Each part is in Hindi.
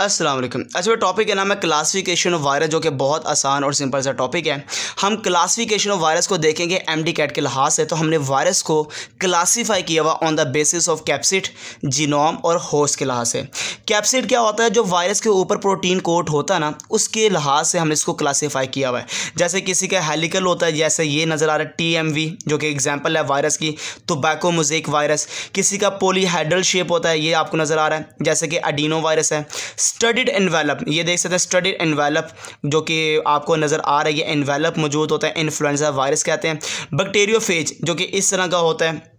अस्सलाम वालेकुम अच्छा टॉपिक का नाम है क्लासिफिकेशन ऑफ वायरस जो कि बहुत आसान और सिंपल सा टॉपिक है हम क्लासिफिकेशन ऑफ वायरस को देखेंगे एम डी कैट के लिहाज से तो हमने वायरस को क्लासीफाई किया हुआ on the basis of capsid genome और होस्ट के लिहाज से कैप्सिड क्या होता है जो वायरस के ऊपर प्रोटीन कोट होता है ना उसके लिहाज से हमने इसको क्लासीफाई किया हुआ है जैसे किसी का हेलिकल होता है जैसे ये नज़र आ रहा है टी एम वी जो कि एग्जाम्पल है वायरस की तोबैको मोजेक वायरस किसी का पोलीहाइड्रल शेप होता है ये आपको नज़र आ रहा है जैसे कि अडीनो वायरस है स्टडीड एनवेलप ये देख सकते हैं स्टडीड एनवेलप जो कि आपको नज़र आ रही है एनवेलप मौजूद होता है इन्फ्लुएंजा वायरस कहते हैं बैक्टीरियोफेज जो कि इस तरह का होता है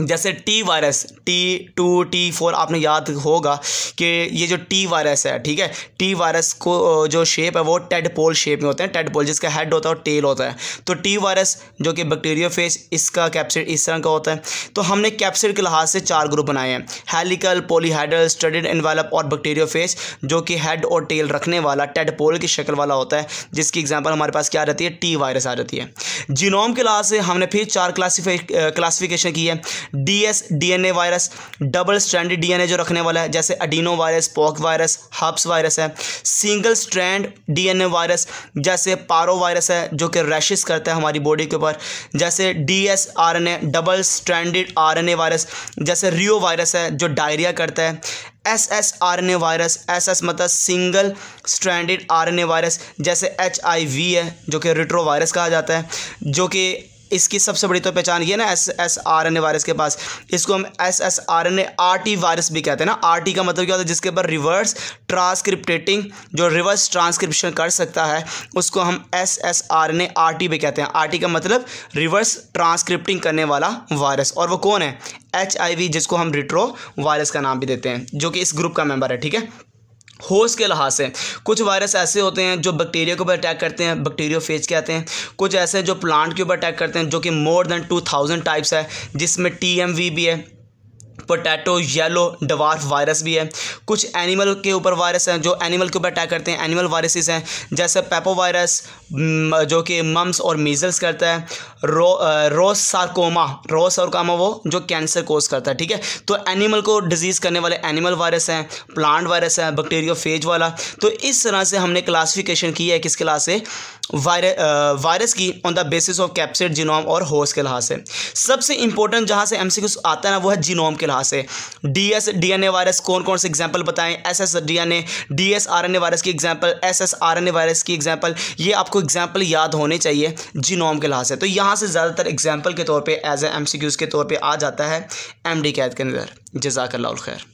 जैसे T virus T two T four आपने याद होगा कि ये जो टी वायरस है ठीक है टी वायरस को जो शेप है वो टेड पोल शेप में होते हैं टेड पोल जिसका हेड होता है और टेल होता है तो टी वायरस जो कि बैक्टीरियो फेस इसका कैप्सिड इस तरह का होता है तो हमने कैप्सिड के लिहाज से चार ग्रुप बनाए हैं हेलिकल पोलीहाइड्रल स्टडिड इनवेलप और बैक्टीरियो फेस जो कि हेड और टेल रखने वाला टेड पोल की शक्ल वाला होता है जिसकी एग्जाम्पल हमारे पास क्या आ जाती है टी वायरस आ जाती है जीनोम के लिहाज से हमने फिर चार क्लासीफाई क्लासीफिकेशन की है D S D N A virus double stranded D N A जो रखने वाला है जैसे adenovirus pox virus herpes virus है single strand D N A virus जैसे पारो वायरस है जो कि रैशिस करता है हमारी बॉडी के ऊपर जैसे D S R N A double stranded R N A virus जैसे रियो वायरस है जो डायरिया करता है S S R N A virus S S मतलब single stranded R N A virus जैसे एच आई वी है जो कि रिट्रो वायरस कहा जाता है जो कि इसकी सबसे बड़ी तो पहचान ये ना S S R N A virus के पास इसको हम S S R N A R T virus भी कहते हैं ना आर टी का मतलब क्या होता है जिसके ऊपर रिवर्स ट्रांसक्रिप्टेटिंग जो रिवर्स ट्रांसक्रिप्शन कर सकता है उसको हम S S R N A R T भी कहते हैं आर टी का मतलब रिवर्स ट्रांसक्रिप्टिंग करने वाला वायरस और वो कौन है एच आई वी जिसको हम रिट्रो वायरस का नाम भी देते हैं जो कि इस ग्रुप का मेम्बर है ठीक है होस्ट के लिहाज से कुछ वायरस ऐसे होते हैं जो बैक्टीरिया के ऊपर अटैक करते हैं बैक्टीरियो फेज कहते हैं कुछ ऐसे जो प्लांट के ऊपर अटैक करते हैं जो कि more than two thousand types है जिसमें टी एम वी भी है पोटैटो येलो डवार्फ वायरस भी है कुछ एनिमल के ऊपर वायरस हैं जो एनिमल के ऊपर अटैक करते हैं एनिमल वायरसेस हैं जैसे पेपो वायरस mm, जो कि मम्स और मीजल्स करता है रो रोस सार्कोमा रोस कामा वो जो कैंसर कोज करता है ठीक है तो एनिमल को डिजीज़ करने वाले एनिमल वायरस हैं प्लांट वायरस हैं बैक्टीरिया फेज वाला तो इस तरह से हमने क्लासिफिकेशन की है किस क्लास से वायर वायरस की on the basis of capsid genome और होस के लिहाज से सबसे इंपॉर्टेंट जहाँ से एम आता है ना वो है जीनोम के यहाँ से D S D N A virus कौन कौन से एग्जाम्पल बताएं S S D N A D S R N A virus की example S S R N A virus की एग्जाम्पल ये आपको एग्जाम्पल याद होने चाहिए जीनोम के लिहाज से तो यहाँ से ज़्यादातर एग्जाम्पल के तौर पर as a M C Qs के तौर पर आ जाता है एम डी कैद के अंदर जजाकल्ला खैर